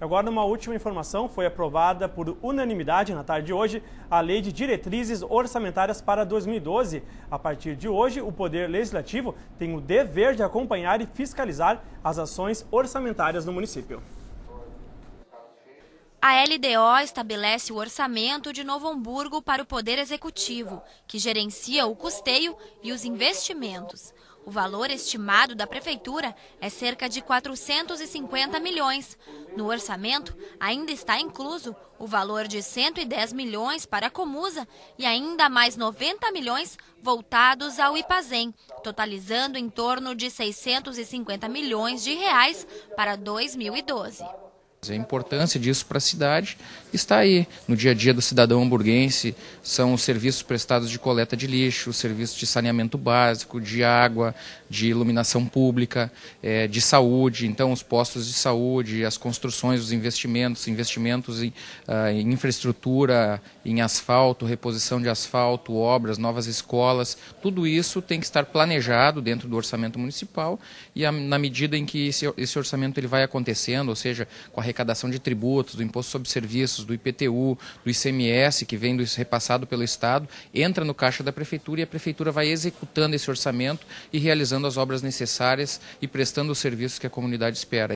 Agora, uma última informação: foi aprovada por unanimidade na tarde de hoje a Lei de Diretrizes Orçamentárias para 2012. A partir de hoje, o Poder Legislativo tem o dever de acompanhar e fiscalizar as ações orçamentárias no município. A LDO estabelece o orçamento de Novo Hamburgo para o Poder Executivo, que gerencia o custeio e os investimentos. O valor estimado da Prefeitura é cerca de 450 milhões. No orçamento, ainda está incluso o valor de 110 milhões para a Comusa e ainda mais 90 milhões voltados ao IPAZEM, totalizando em torno de 650 milhões de reais para 2012. A importância disso para a cidade está aí no dia a dia do cidadão hamburguense. São os serviços prestados de coleta de lixo, serviços de saneamento básico, de água, de iluminação pública, é, de saúde. Então, os postos de saúde, as construções, os investimentos, investimentos em, ah, em infraestrutura, em asfalto, reposição de asfalto, obras, novas escolas. Tudo isso tem que estar planejado dentro do orçamento municipal e na medida em que esse, orçamento ele vai acontecendo, ou seja, com a arrecadação de tributos, do imposto sobre serviços, do IPTU, do ICMS, que vem do, repassado pelo Estado, entra no caixa da Prefeitura e a Prefeitura vai executando esse orçamento e realizando as obras necessárias e prestando os serviços que a comunidade espera.